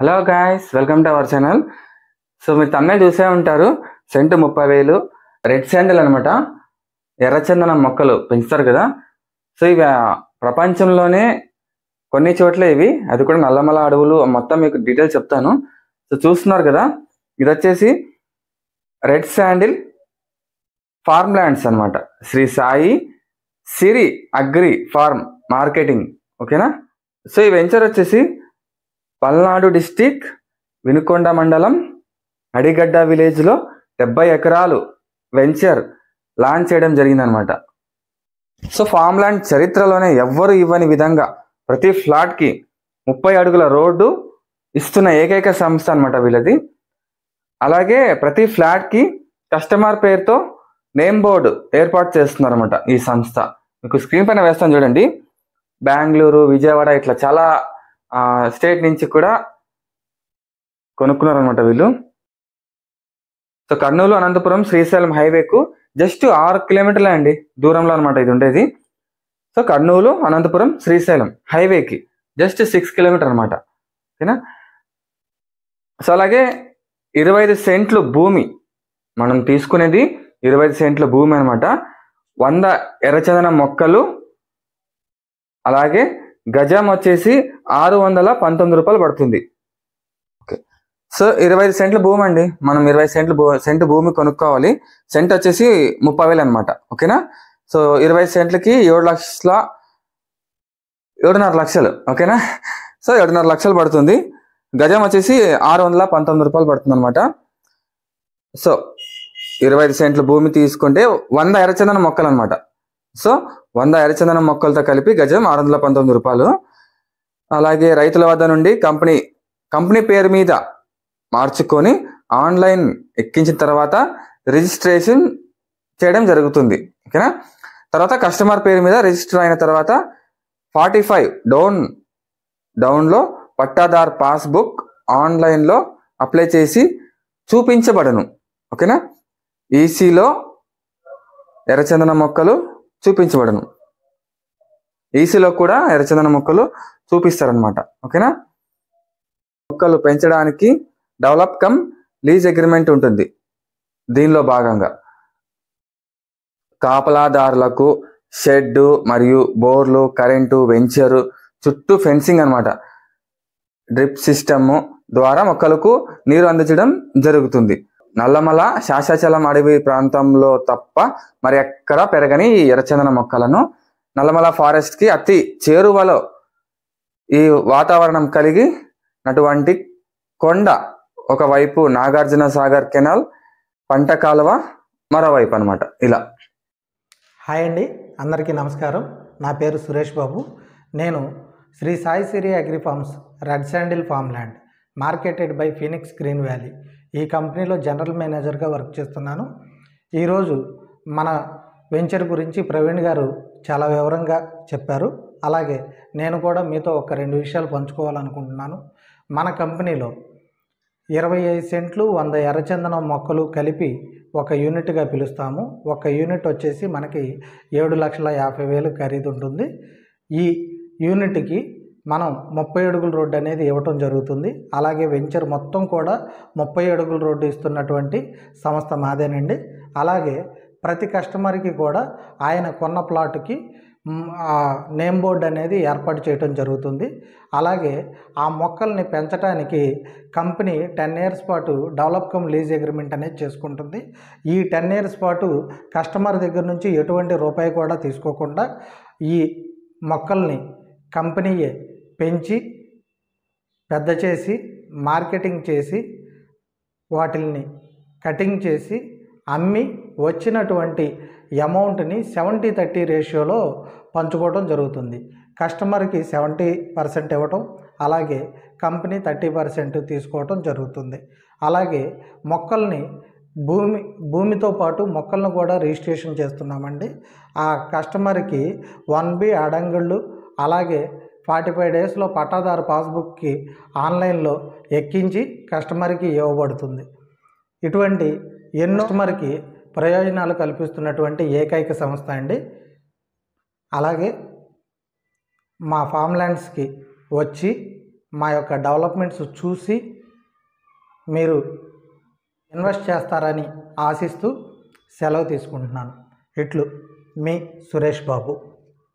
hello guys welcome to our channel so మీరు తమ్మే చూసే ఉంటారు సెంటు ముప్పై వేలు రెడ్ శాండిల్ అనమాట ఎర్రచందనం మొక్కలు పెంచుతారు కదా సో ఇవి ప్రపంచంలోనే కొన్ని చోట్ల ఇవి అది కూడా నల్లమల అడవులు మొత్తం మీకు డీటెయిల్స్ చెప్తాను సో చూస్తున్నారు కదా ఇది వచ్చేసి రెడ్ శాండిల్ ఫార్మ్ ల్యాండ్స్ అనమాట Sri Sai Siri agri farm marketing ఓకేనా సో ఈ వెంచర్ వచ్చేసి పల్నాడు డిస్టిక్ వినుకొండ మండలం అడిగడ్డ విలేజ్లో డెబ్బై ఎకరాలు వెంచర్ లాంచ్ చేయడం జరిగిందనమాట సో ఫామ్ ల్యాండ్ చరిత్రలోనే ఎవ్వరు ఇవ్వని విధంగా ప్రతి ఫ్లాట్కి ముప్పై అడుగుల రోడ్డు ఇస్తున్న ఏకైక సంస్థ అనమాట వీళ్ళది అలాగే ప్రతి ఫ్లాట్కి కస్టమర్ పేరుతో నేమ్ బోర్డు ఏర్పాటు చేస్తుందన్నమాట ఈ సంస్థ మీకు స్క్రీన్ పైన వేస్తాను చూడండి బెంగళూరు విజయవాడ ఇట్లా చాలా స్టేట్ నుంచి కూడా కొనుక్కున్నారనమాట వీళ్ళు సో కర్నూలు అనంతపురం శ్రీశైలం హైవేకు జస్ట్ ఆరు కిలోమీటర్లే అండి దూరంలో అనమాట ఇది ఉండేది సో కర్నూలు అనంతపురం శ్రీశైలం హైవేకి జస్ట్ సిక్స్ కిలోమీటర్ అనమాట ఓకేనా సో అలాగే ఇరవై ఐదు సెంట్లు భూమి మనం తీసుకునేది ఇరవై ఐదు సెంట్ల భూమి అనమాట వంద ఎర్రచందన మొక్కలు అలాగే గజం వచ్చేసి ఆరు వందల పంతొమ్మిది రూపాయలు పడుతుంది ఓకే సో ఇరవై ఐదు సెంట్లు భూమి అండి మనం ఇరవై సెంట్లు సెంట్ భూమి కొనుక్కోవాలి సెంట్ వచ్చేసి ముప్పై వేలు అనమాట ఓకేనా సో ఇరవై సెంట్లకి ఏడు లక్షల ఏడున్నర లక్షలు ఓకేనా సో ఏడున్నర లక్షలు పడుతుంది గజం వచ్చేసి ఆరు వందల పంతొమ్మిది రూపాయలు పడుతుంది అనమాట సో ఇరవై ఐదు సెంట్లు భూమి తీసుకుంటే వంద ఎర్రచందనం మొక్కలు అనమాట సో వంద ఎర్రచందనం మొక్కలతో కలిపి గజం ఆరు వందల పంతొమ్మిది రూపాయలు అలాగే రైతుల వద్ద నుండి కంపెనీ కంపెనీ పేరు మీద మార్చుకొని ఆన్లైన్ ఎక్కించిన తర్వాత రిజిస్ట్రేషన్ చేయడం జరుగుతుంది ఓకేనా తర్వాత కస్టమర్ పేరు మీద రిజిస్టర్ అయిన తర్వాత ఫార్టీ ఫైవ్ డౌన్ డౌన్లో పట్టాదార్ పాస్బుక్ ఆన్లైన్లో అప్లై చేసి చూపించబడను ఓకేనా ఈసీలో ఎర్రచందన మొక్కలు చూపించబడను ఈసీలో కూడా ఎర్రచందన మొక్కలు చూపిస్తారనమాట ఓకేనా మొక్కలు పెంచడానికి డెవలప్ కమ్ లీజ్ అగ్రిమెంట్ ఉంటుంది దీనిలో భాగంగా కాపలాదారులకు షెడ్డు మరియు బోర్లు కరెంటు వెంచరు చుట్టూ ఫెన్సింగ్ అనమాట డ్రిప్ సిస్టమ్ ద్వారా మొక్కలకు నీరు అందించడం జరుగుతుంది నల్లమల శాశాచలం అడవి ప్రాంతంలో తప్ప మరి ఎక్కడా పెరగని ఎర్రచందన మొక్కలను నల్లమల ఫారెస్ట్ కి అతి చేరువలో ఈ వాతావరణం కలిగి నటువంటి కొండ ఒకవైపు నాగార్జున సాగర్ కెనాల్ పంట కాలువ మరోవైపు అనమాట ఇలా హాయ్ అండి అందరికీ నమస్కారం నా పేరు సురేష్ బాబు నేను Sri Sai Siri agri farms red sandal farm land marketed by Phoenix green valley ఈ కంపెనీలో జనరల్ మేనేజర్గా వర్క్ చేస్తున్నాను ఈరోజు మన వెంచర్ గురించి ప్రవీణ్ గారు చాలా వివరంగా చెప్పారు అలాగే నేను కూడా మీతో ఒక రెండు విషయాలు పంచుకోవాలనుకుంటున్నాను మన కంపెనీలో ఇరవై ఐదు సెంట్లు వంద ఎర్రచందనం మొక్కలు కలిపి ఒక యూనిట్గా పిలుస్తాము ఒక యూనిట్ వచ్చేసి మనకి ఏడు లక్షల యాభై వేలు ఖరీదు ఉంటుంది ఈ యూనిట్కి మనం ముప్పై అడుగుల రోడ్డు అనేది ఇవ్వటం జరుగుతుంది అలాగే వెంచర్ మొత్తం కూడా ముప్పై అడుగుల రోడ్డు ఇస్తున్నటువంటి సంస్థ మాదేనండి అలాగే ప్రతి కస్టమర్కి కూడా ఆయన కొన్న ప్లాట్కి నేమ్ బోర్డు అనేది ఏర్పాటు చేయడం జరుగుతుంది అలాగే ఆ మొక్కల్ని పెంచడానికి కంపెనీ టెన్ ఇయర్స్ పాటు డెవలప్ కమ్ లీజ్ అగ్రిమెంట్ అనేది చేసుకుంటుంది ఈ టెన్ ఇయర్స్ పాటు కస్టమర్ దగ్గర నుంచి ఎటువంటి రూపాయి కూడా తీసుకోకుండా ఈ మొక్కల్ని కంపెనీయే పెంచి పెద్ద చేసి మార్కెటింగ్ చేసి వాటిల్ని కటింగ్ చేసి అమ్మి వచ్చినటువంటి అమౌంట్ని సెవెంటీ థర్టీ రేషియోలో పంచుకోవడం జరుగుతుంది కస్టమర్కి సెవెంటీ పర్సెంట్ ఇవ్వటం అలాగే కంపెనీ థర్టీ పర్సెంట్ తీసుకోవటం జరుగుతుంది అలాగే మొక్కల్ని భూమి భూమితో పాటు మొక్కలను కూడా రిజిస్ట్రేషన్ చేస్తున్నామండి ఆ కస్టమర్కి వన్ బి అడంగుళ్ళు అలాగే ఫార్టీ ఫైవ్ డేస్లో పట్టాదారు పాస్బుక్కి ఆన్లైన్లో ఎక్కించి కస్టమర్కి ఇవ్వబడుతుంది ఇటువంటి ఎన్నో మరికి ప్రయోజనాలు కల్పిస్తున్నటువంటి ఏకైక సంస్థ అండి అలాగే మా ఫామ్ ల్యాండ్స్కి వచ్చి మా యొక్క డెవలప్మెంట్స్ చూసి మీరు ఇన్వెస్ట్ చేస్తారని ఆశిస్తూ సెలవు తీసుకుంటున్నాను ఇట్లు మీ సురేష్ బాబు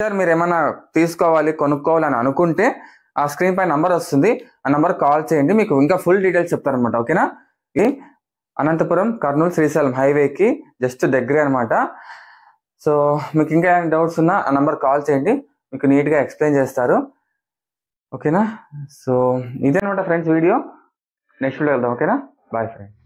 సార్ మీరు ఏమైనా తీసుకోవాలి కొనుక్కోవాలని అనుకుంటే ఆ స్క్రీన్ పై నంబర్ వస్తుంది ఆ నంబర్ కాల్ చేయండి మీకు ఇంకా ఫుల్ డీటెయిల్స్ చెప్తారనమాట ఓకేనా అనంతపురం కర్నూలు శ్రీశైలం హైవేకి జస్ట్ దగ్గరే అనమాట సో మీకు ఇంకా ఏమైనా డౌట్స్ ఉన్నా ఆ నెంబర్ కాల్ చేయండి మీకు నీట్గా ఎక్స్ప్లెయిన్ చేస్తారు ఓకేనా సో ఇదేనమాట ఫ్రెండ్స్ వీడియో నెక్స్ట్ వీడియో వెళ్దాం ఓకేనా బాయ్ ఫ్రెండ్స్